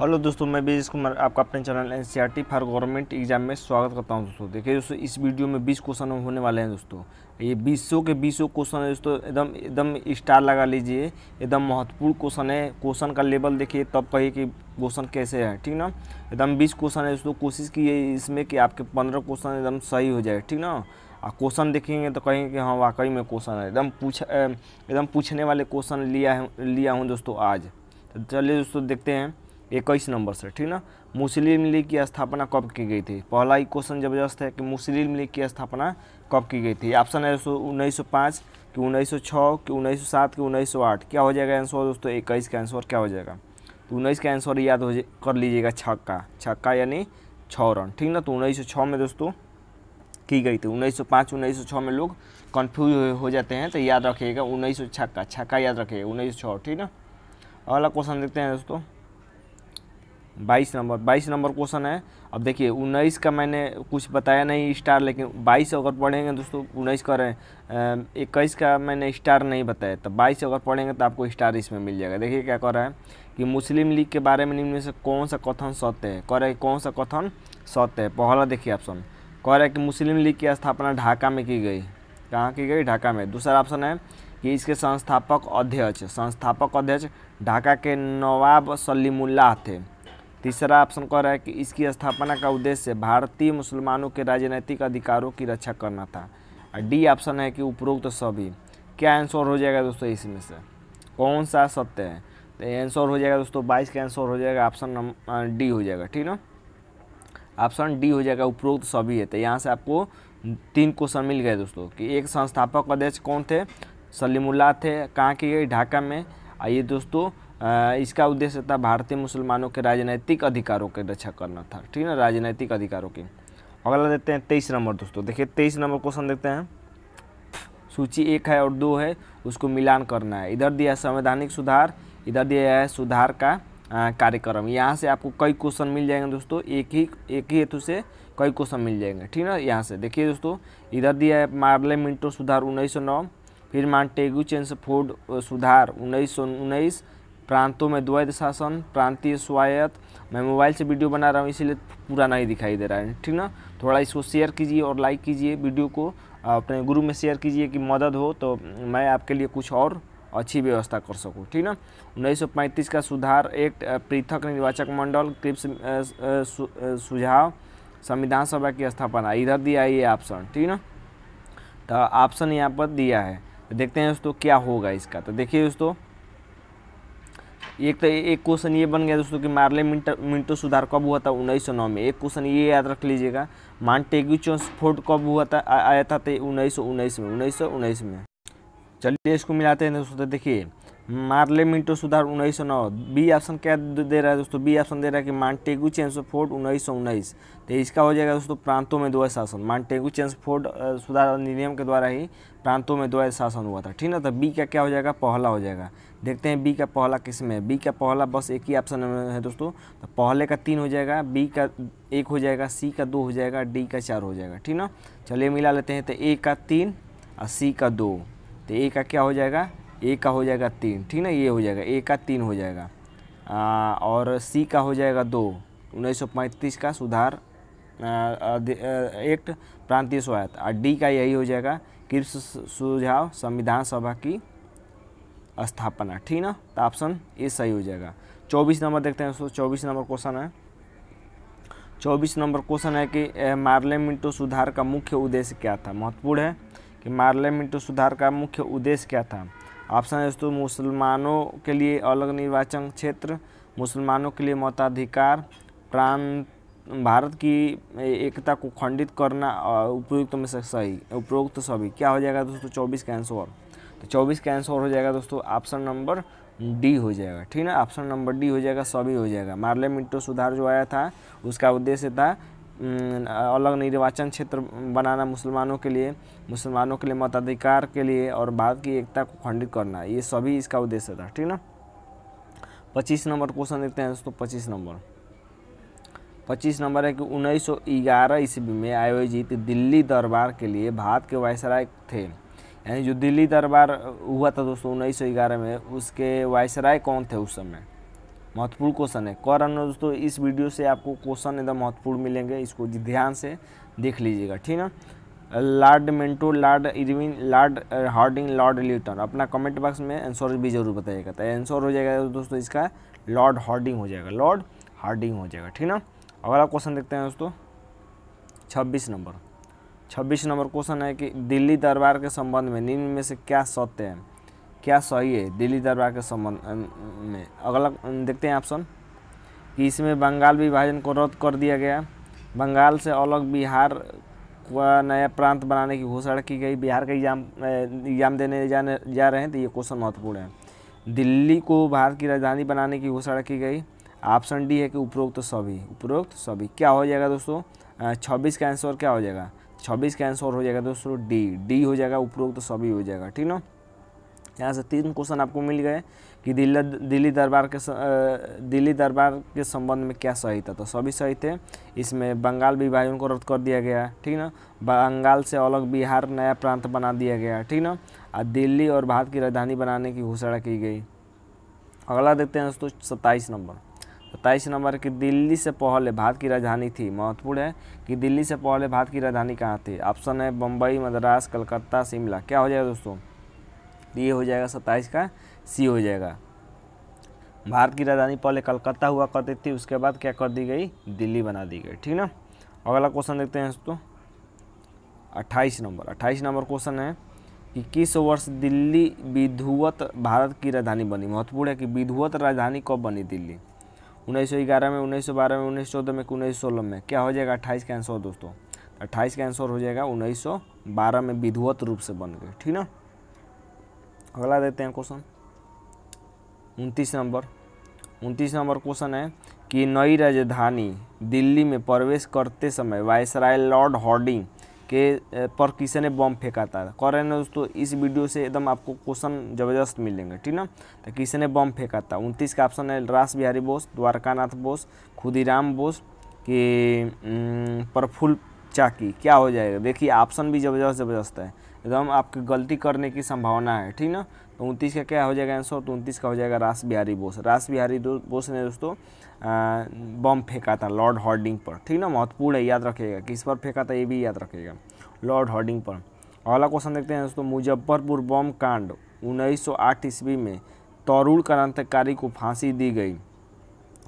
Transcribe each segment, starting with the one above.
hello दोस्तों मैं बीज कुमार आपका अपने channel N C R T for government exam में स्वागत करता हूं दोस्तों देखिए दोस्तों इस वीडियो में 20 क्वेश्चन होने वाले हैं दोस्तों ये बीसों के बीसों क्वेश्चन है दोस्तों एकदम एकदम स्टार लगा लीजिए एकदम महत्वपूर्ण क्वेश्चन है क्वेश्चन का लेवल देखिए तब कहिए कि क्वेश्चन कैसे है ठीक ना एकदम बीस क्वेश्चन है दोस्तों कोशिश की है इसमें कि आपके पंद्रह क्वेश्चन एकदम सही हो जाए ठीक ना और क्वेश्चन देखेंगे तो कहेंगे कि हाँ वाकई में क्वेश्चन है एकदम पूछ एकदम पूछने वाले क्वेश्चन लिया लिया हूँ दोस्तों आज तो चलिए दोस्तों देखते हैं इक्कीस नंबर से ठीक ना मुस्लिम लीग की स्थापना कब की गई थी पहला ही क्वेश्चन जबरदस्त है कि मुस्लिम लीग की स्थापना कब की गई थी ऑप्शन है उन्नीस सौ पाँच कि उन्नीस सौ छः कि उन्नीस सौ सात कि उन्नीस सौ आठ क्या हो जाएगा आंसर दोस्तों इक्कीस का आंसर क्या हो जाएगा तो उन्नीस का आंसर याद हो कर लीजिएगा छक्का छक्का यानी छः रन ठीक ना तो उन्नीस सौ छः में दोस्तों की गई थी उन्नीस सौ पाँच उन्नीस सौ छः में लोग कन्फ्यूज हो जाते हैं तो याद रखिएगा उन्नीस सौ छक्का छक्का याद रखिएगा उन्नीस सौ छः ठीक ना अगला क्वेश्चन देखते हैं दोस्तों बाईस नंबर बाईस नंबर क्वेश्चन है अब देखिए उन्नीस का मैंने कुछ बताया नहीं स्टार लेकिन बाईस अगर पढ़ेंगे दोस्तों उन्नीस कर रहे इक्कीस का मैंने स्टार नहीं बताया तो बाईस अगर पढ़ेंगे तो आपको स्टार इसमें मिल जाएगा देखिए क्या कर रहा है कि मुस्लिम लीग के बारे में निम्न से कौन सा कथन सत्य है कह रहे हैं कौन सा कथन सत्य है पहला देखिए ऑप्शन कह रहे हैं कि मुस्लिम लीग की स्थापना ढाका में की गई कहाँ की गई ढाका में दूसरा ऑप्शन है कि इसके संस्थापक अध्यक्ष संस्थापक अध्यक्ष ढाका के नवाब सलीमुल्लाह थे तीसरा ऑप्शन कह रहा है कि इसकी स्थापना का उद्देश्य भारतीय मुसलमानों के राजनैतिक अधिकारों की रक्षा करना था और डी ऑप्शन है कि उपरोक्त तो सभी क्या आंसर हो जाएगा दोस्तों इसमें से कौन सा सत्य है तो आंसर हो जाएगा दोस्तों बाईस का आंसर हो जाएगा ऑप्शन डी हो जाएगा ठीक ना ऑप्शन डी हो जाएगा उपरोक्त सभी है तो यहाँ से आपको तीन क्वेश्चन मिल गए दोस्तों कि एक संस्थापक अध्यक्ष कौन थे सलीमुल्ला थे कहाँ के ढाका में आइए ये दोस्तों इसका उद्देश्य था भारतीय मुसलमानों के राजनैतिक अधिकारों की रक्षा करना था ठीक है ना राजनैतिक अधिकारों की अगला देते हैं तेईस नंबर दोस्तों देखिए तेईस नंबर क्वेश्चन देखते हैं सूची एक है और दो है उसको मिलान करना है इधर दिया संवैधानिक सुधार इधर दिया है सुधार का कार्यक्रम यहाँ से आपको कई क्वेश्चन मिल जाएंगे दोस्तों एक ही एक ही हेतु से कई क्वेश्चन मिल जाएंगे ठीक ना यहाँ से देखिए दोस्तों इधर दिया है मार्ले मिंटो सुधार उन्नीस फिर मांटेगू चेंस फोर्ड सुधार उन्नीस प्रांतों में द्वैध शासन प्रांतीय स्वायत्त मैं मोबाइल से वीडियो बना रहा हूँ इसीलिए पूरा नहीं दिखाई दे रहा है ठीक ना थोड़ा इसको शेयर कीजिए और लाइक कीजिए वीडियो को अपने गुरु में शेयर कीजिए कि मदद हो तो मैं आपके लिए कुछ और अच्छी व्यवस्था कर सकूँ ठीक ना उन्नीस का सुधार एक्ट पृथक निर्वाचक मंडल क्रिप्स सुझाव संविधान सभा की स्थापना इधर दिया ये ऑप्शन ठीक ना तो ऑप्शन यहाँ पर दिया है देखते हैं दोस्तों क्या होगा इसका तो देखिए दोस्तों एक तो एक क्वेश्चन ये बन गया दोस्तों कि मार्ले मिंटो सुधार कब हुआ था उन्नीस में एक क्वेश्चन ये याद रख लीजिएगा मांटेग्यू फोर्ट कब हुआ था आया था उन्नीस में उन्नीस में चलिए इसको मिलाते हैं दोस्तों तो देखिए मार्ले मिंटो सुधार उन्नीस सौ नौ बी ऑप्शन क्या दे रहा है दोस्तों बी ऑप्शन दे रहा है कि मांटेगू चेंस फोर्ट उन्नीस सौ उन्नीस तो इसका हो जाएगा दोस्तों प्रांतों में द्वैध शासन मांटेगू चेंस फोर्ट सुधार अधिनियम के द्वारा ही प्रांतों में द्वैध शासन हुआ था ठीक ना तो बी का क्या हो जाएगा पहला हो जाएगा देखते हैं बी का पहला किस में बी का पहला बस एक ही ऑप्शन है दोस्तों तो पहले का तीन हो जाएगा बी का एक हो जाएगा सी का दो हो जाएगा डी का चार हो जाएगा ठीक ना चलिए मिला लेते हैं तो ए का तीन और सी का दो तो ए का क्या हो जाएगा ए का हो जाएगा तीन ठीक ना ये हो जाएगा ए का तीन हो जाएगा आ, और सी का हो जाएगा दो उन्नीस का सुधार एक्ट प्रांतीय स्वायत्त और डी का यही हो जाएगा किस सुझाव संविधान सभा की स्थापना ठीक ना तो ऑप्शन ए सही हो जाएगा चौबीस नंबर देखते हैं दोस्तों चौबीस नंबर क्वेश्चन है चौबीस नंबर क्वेश्चन है कि मार्ले मिंटो सुधार का मुख्य उद्देश्य क्या था महत्वपूर्ण है कि मार्ले मिंटो सुधार का मुख्य उद्देश्य क्या था ऑप्शन है दोस्तों मुसलमानों के लिए अलग निर्वाचन क्षेत्र मुसलमानों के लिए मताधिकार प्रांत भारत की एकता को खंडित करना उपयुक्त में से सही उपयुक्त सभी क्या हो जाएगा दोस्तों चौबीस का आंसर तो चौबीस का आंसर हो जाएगा दोस्तों ऑप्शन नंबर डी हो जाएगा ठीक ना ऑप्शन नंबर डी हो जाएगा सभी हो जाएगा मार्ले मिट्टो सुधार जो आया था उसका उद्देश्य था अलग निर्वाचन क्षेत्र बनाना मुसलमानों के लिए मुसलमानों के लिए मताधिकार के लिए और भारत की एकता को खंडित करना ये सभी इसका उद्देश्य था ठीक ना पच्चीस नंबर क्वेश्चन देखते हैं दोस्तों पच्चीस नंबर पच्चीस नंबर है कि उन्नीस सौ ईस्वी में आयोजित दिल्ली दरबार के लिए भारत के वायसराय थे यानी जो दिल्ली दरबार हुआ था दोस्तों उन्नीस में उसके वायसराय कौन थे उस समय महत्वपूर्ण क्वेश्चन है कह रहा हूँ दोस्तों इस वीडियो से आपको क्वेश्चन एकदम महत्वपूर्ण मिलेंगे इसको ध्यान से देख लीजिएगा ठीक ना Lord Minto Lord Irwin Lord Hardinge Lord Lytton अपना कमेंट बॉक्स में आंसर भी जरूर बताइएगा तो आंसर हो जाएगा दोस्तों इसका लॉर्ड हार्डिंग हो जाएगा लॉर्ड हार्डिंग हो जाएगा ठीक ना अगला क्वेश्चन देखते हैं दोस्तों छब्बीस नंबर छब्बीस नंबर क्वेश्चन है कि दिल्ली दरबार के संबंध में निम्न में से क्या सत्य है क्या सही है दिल्ली दरबार के संबंध में अगला देखते हैं ऑप्शन कि इसमें बंगाल विभाजन को रद्द कर दिया गया बंगाल से अलग बिहार का नया प्रांत बनाने की घोषणा की गई बिहार का एग्जाम एग्जाम देने जाने जा रहे हैं तो ये क्वेश्चन महत्वपूर्ण है दिल्ली को भारत की राजधानी बनाने की घोषणा की गई ऑप्शन डी है कि उपरोक्त सभी उपरोक्त सभी क्या हो जाएगा दोस्तों छब्बीस का आंसर क्या हो जाएगा छब्बीस का आंसर हो जाएगा दोस्तों डी डी हो जाएगा उपरोक्त सभी हो जाएगा ठीक ना यहाँ से तीन क्वेश्चन आपको मिल गए कि दिल्ली दिल्ली दरबार के दिल्ली दरबार के संबंध में क्या सही था तो सभी सही थे इसमें बंगाल विभाजन को रद्द कर दिया गया ठीक ना बंगाल से अलग बिहार नया प्रांत बना दिया गया ठीक ना और दिल्ली और भारत की राजधानी बनाने की घोषणा की गई अगला देखते हैं दोस्तों सत्ताईस नंबर सत्ताईस नंबर की दिल्ली से पहले भारत की राजधानी थी महत्वपूर्ण है कि दिल्ली से पहले भारत की राजधानी कहाँ थी ऑप्शन है बम्बई मद्रास कलकत्ता शिमला क्या हो जाएगा दोस्तों ये हो जाएगा सत्ताईस का सी हो जाएगा भारत की राजधानी पहले कलकत्ता हुआ करती थी उसके बाद क्या कर दी गई दिल्ली बना दी गई ठीक ना अगला क्वेश्चन देखते हैं दोस्तों अट्ठाईस नंबर अट्ठाईस नंबर क्वेश्चन है कि किस वर्ष दिल्ली विधुवत भारत की राजधानी बनी महत्वपूर्ण है कि विधुवत राजधानी कब बनी दिल्ली 1911 में 1912 में 1914 में उन्नीस सौ में क्या हो जाएगा अट्ठाईस का आंसर दोस्तों अट्ठाईस का आंसर हो जाएगा 1912 में विधुवत रूप से बन गए ठीक ना अगला देते हैं क्वेश्चन उनतीस नंबर उनतीस नंबर क्वेश्चन है कि नई राजधानी दिल्ली में प्रवेश करते समय वायसराय लॉर्ड हॉर्डिंग के पर किसी ने बम फेंका था कह रहे हैं दोस्तों इस वीडियो से एकदम आपको क्वेश्चन जबरदस्त मिलेंगे ठीक ना तो किसी ने बम फेंका था उनतीस का ऑप्शन है रास बिहारी बोस द्वारकानाथ बोस खुदीराम बोस के प्रफुल्ल चाकी क्या हो जाएगा देखिए ऑप्शन भी जबरदस्त जबरदस्त है एकदम आपकी गलती करने की संभावना है ठीक ना तो उनतीस का क्या हो जाएगा आंसर तो उनतीस का हो जाएगा रास बिहारी बोस रास बिहारी बोस ने दोस्तों बम फेंका था लॉर्ड हॉर्डिंग पर ठीक ना महत्वपूर्ण है याद रखिएगा किस पर फेंका था ये भी याद रखिएगा लॉर्ड हॉर्डिंग पर अगला क्वेश्चन देखते हैं दोस्तों मुजफ्फरपुर बम कांड उन्नीस ईस्वी में तरुण क्रांतिकारी को फांसी दी गई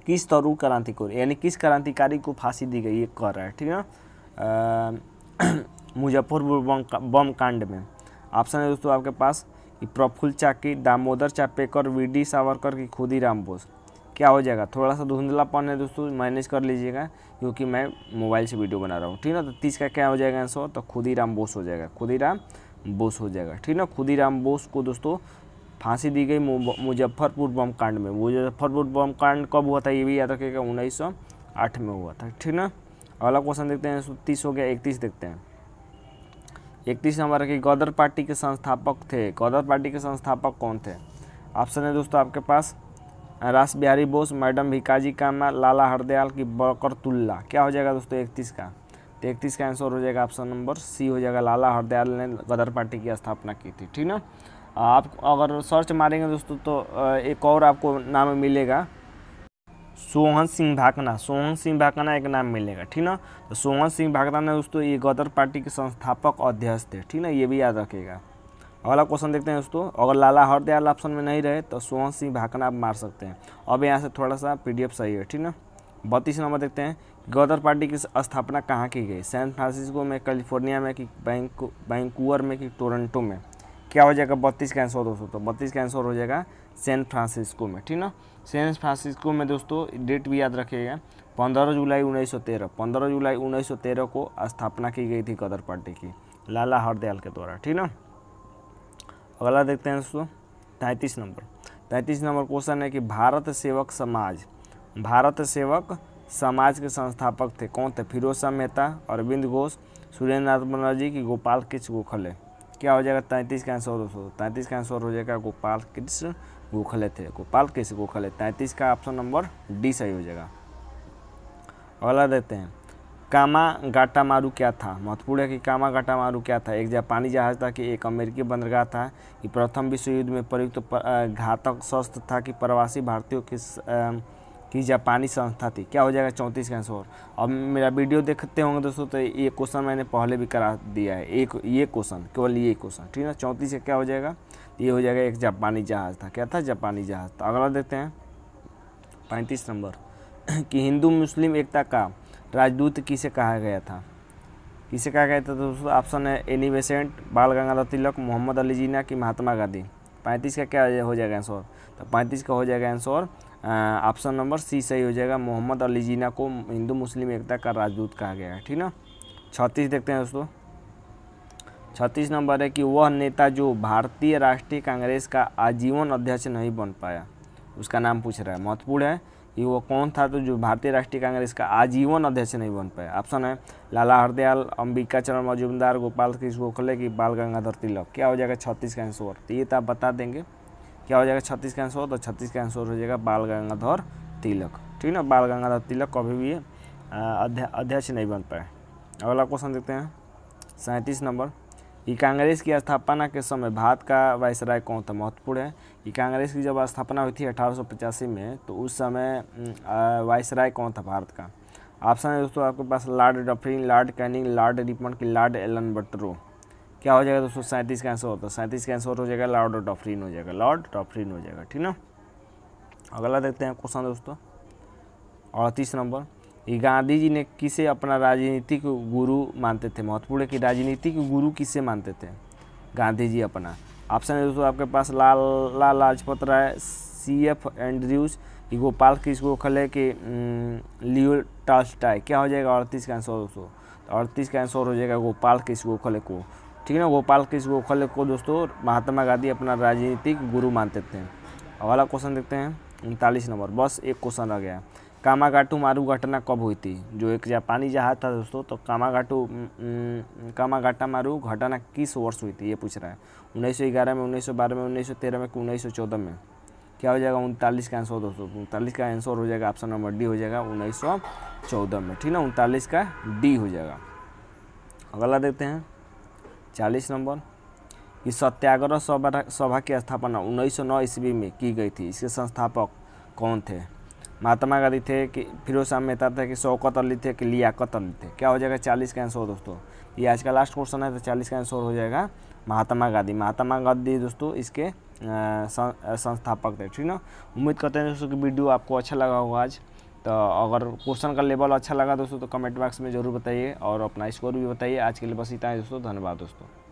किस तरुण क्रांतिकारी यानी किस क्रांतिकारी को फांसी दी गई ये कह रहा है ठीक है मुजफ्फरपुर बम कांड में ऑप्शन है दोस्तों आपके पास प्रफुल्ल चाकी दामोदर चापेकर वी डी सावरकर की खुदी राम बोस क्या हो जाएगा थोड़ा सा धुंधलापन है दोस्तों मैनेज कर लीजिएगा क्योंकि मैं मोबाइल से वीडियो बना रहा हूँ ठीक ना तो तीस का क्या हो जाएगा आंसर तो खुदीराम बोस हो जाएगा खुदीराम बोस हो जाएगा ठीक ना खुदीराम बोस को दोस्तों फांसी दी गई मुजफ्फरपुर बम कांड में मुजफ्फरपुर बम कांड कब हुआ था ये भी याद रखिएगा उन्नीस में हुआ था ठीक ना अगला क्वेश्चन देखते हैं तीस हो गया इकतीस देखते हैं इकतीस नंबर की गौदर पार्टी के संस्थापक थे गौदर पार्टी के संस्थापक कौन थे ऑप्शन है दोस्तों आपके पास रास बिहारी बोस मैडम भिकाजी कामा लाला हरदयाल की बकरतुल्ला क्या हो जाएगा दोस्तों इकतीस का तो इकतीस का आंसर हो जाएगा ऑप्शन नंबर सी हो जाएगा लाला हरदयाल ने गदर पार्टी की स्थापना की थी ठीक ना आप अगर सर्च मारेंगे दोस्तों तो एक और आपको नाम मिलेगा सोहन सिंह भाकना सोहन सिंह भाकना एक नाम मिलेगा ठीक ना तो सोहन सिंह भाकना दोस्तों ये गदर पार्टी के संस्थापक अध्यक्ष थे ठीक ना ये भी याद रखेगा अगला क्वेश्चन देखते हैं दोस्तों अगर लाला हरदयाल ऑप्शन में नहीं रहे तो सोहन सिंह भाकना आप मार सकते हैं अब यहाँ से थोड़ा सा पी सही है ठीक ना बत्तीस नंबर देखते हैं गदर पार्टी की स्थापना कहाँ की गई सैन फ्रांसिस्को में कैलिफोर्निया में कि बैंक बैंकुअर में कि टोरंटो में क्या हो जाएगा बत्तीस का आंसर दोस्तों तो बत्तीस का आंसर हो जाएगा सैन फ्रांसिस्को में ठीक ना सैन फ्रांसिस्को में दोस्तों डेट भी याद रखिएगा पंद्रह जुलाई 1913 पंद्रह जुलाई 1913 को स्थापना की गई थी कदर पार्टी की लाला हरदयाल के द्वारा ठीक ना अगला देखते हैं दोस्तों तैंतीस नंबर तैंतीस नंबर क्वेश्चन है कि भारत सेवक समाज भारत सेवक समाज के संस्थापक थे कौन थे फिरोज शाह मेहता अरविंद घोष सुरेंद्र नाथ बनर्जी की गोपाल किच गोखले क्या हो जाएगा तैंतीस का आंसर हो दोस्तों तैंतीस का आंसर हो जाएगा गोपाल कृष्ण गोखले थे गोपाल कृष्ण गोखले तैंतीस का ऑप्शन नंबर डी सही हो जाएगा अगला देते हैं कामा गाटा मारू क्या था महत्वपूर्ण है कि कामा गाटा मारू क्या था एक जापानी जहाज था कि एक अमेरिकी बंदरगाह था कि प्रथम विश्व युद्ध में प्रयुक्त तो घातक शस्त्र था कि प्रवासी भारतीयों के कि जापानी संस्था थी क्या हो जाएगा चौंतीस का आंसर अब मेरा वीडियो देखते होंगे दोस्तों तो ये क्वेश्चन मैंने पहले भी करा दिया है एक ये क्वेश्चन केवल ये क्वेश्चन ठीक है चौंतीस का क्या हो जाएगा ये हो जाएगा एक जापानी जहाज़ था क्या था जापानी जहाज़ था अगला देखते हैं पैंतीस नंबर कि हिंदू मुस्लिम एकता का राजदूत किसे कहा गया था किसे कहा गया था दोस्तों ऑप्शन है एनी बेसेंट बाल गंगाधर तिलक मोहम्मद अली जीना की महात्मा गांधी पैंतीस का क्या हो जाएगा आंसर तो पैंतीस का हो जाएगा आंसर ऑप्शन नंबर सी सही हो जाएगा मोहम्मद अली जीना को हिंदू मुस्लिम एकता का राजदूत कहा गया है ठीक ना छत्तीस देखते हैं दोस्तों छत्तीस नंबर है कि वह नेता जो भारतीय राष्ट्रीय कांग्रेस का आजीवन अध्यक्ष नहीं बन पाया उसका नाम पूछ रहा है महत्वपूर्ण है ये वो कौन था तो जो भारतीय राष्ट्रीय कांग्रेस का आजीवन अध्यक्ष नहीं बन पाए ऑप्शन है लाला हरदयाल अंबिका चरण मजूमदार गोपाल कृष्ण गोखले की बाल गंगाधर तिलक क्या हो जाएगा छत्तीस का आंसर तो ये तो आप बता देंगे क्या हो जाएगा छत्तीस का आंसर तो छत्तीस का आंसर हो जाएगा बाल गंगाधर तिलक ठीक ना बाल गंगाधर तिलक कभी भी अध्यक्ष नहीं बन पाए अगला क्वेश्चन देखते हैं सैंतीस नंबर कि कांग्रेस की स्थापना के समय भारत का वायसराय कौन था महत्वपूर्ण है कि कांग्रेस की जब स्थापना हुई थी अठारह में तो उस समय वायसराय कौन था भारत का ऑप्शन है दोस्तों आपके पास Lord Dufferin Lord Canning Lord Ripon की लॉर्ड एलन बटरो क्या हो जाएगा दोस्तों सैंतीस का आंसर होता है सैंतीस का आंसर हो जाएगा लॉर्ड डफरिन हो जाएगा लॉर्ड डफरिन हो जाएगा ठीक ना अगला देखते हैं क्वेश्चन दोस्तों अड़तीस नंबर ये गांधी जी ने किसे अपना राजनीतिक गुरु मानते थे महत्वपूर्ण है कि राजनीतिक गुरु किसे मानते थे गांधी जी अपना ऑप्शन है दोस्तों आपके पास Lal Lal Lajpat Rai C F Andrews Gopal किसको खले के लियो टास्टाई क्या हो जाएगा अड़तीस का आंसर दोस्तों तो अड़तीस का आंसर हो जाएगा गोपाल किसको खले को ठीक है ना गोपाल किसको खले को दोस्तों महात्मा गांधी अपना राजनीतिक गुरु मानते थे अगला क्वेश्चन देखते हैं उनतालीस नंबर बस एक क्वेश्चन रह गया कामागाटू मारू घटना कब हुई थी जो एक जापानी जहाज़ था दोस्तों तो कामागाटू कामागाटा मारू घटना किस वर्ष हुई थी ये पूछ रहा है उन्नीस सौ ग्यारह में उन्नीस सौ बारह में उन्नीस सौ तेरह में उन्नीस सौ चौदह में क्या हो जाएगा उनतालीस का आंसर दोस्तों उनतालीस का आंसर हो जाएगा ऑप्शन नंबर डी हो जाएगा उन्नीस सौ चौदह में ठीक ना उनतालीस का डी हो जाएगा अगला देखते हैं चालीस नंबर कि सत्याग्रह सभा सभा की स्थापना उन्नीस सौ नौ ईस्वी में की गई थी इसके संस्थापक कौन थे महात्मा गांधी थे कि फिरोज शाह मेहता थे कि सौ कतल थे कि लियाकत अली थे क्या हो जाएगा चालीस का आंसर दोस्तों ये आज का लास्ट क्वेश्चन है तो चालीस का आंसर हो जाएगा महात्मा गांधी महात्मा गांधी दोस्तों इसके संस्थापक थे ठीक ना उम्मीद करते हैं दोस्तों कि वीडियो आपको अच्छा लगा होगा आज तो अगर क्वेश्चन का लेवल अच्छा लगा दोस्तों तो कमेंट बॉक्स में ज़रूर बताइए और अपना स्कोर भी बताइए आज के लिए बस इतना है दोस्तों धन्यवाद दोस्तों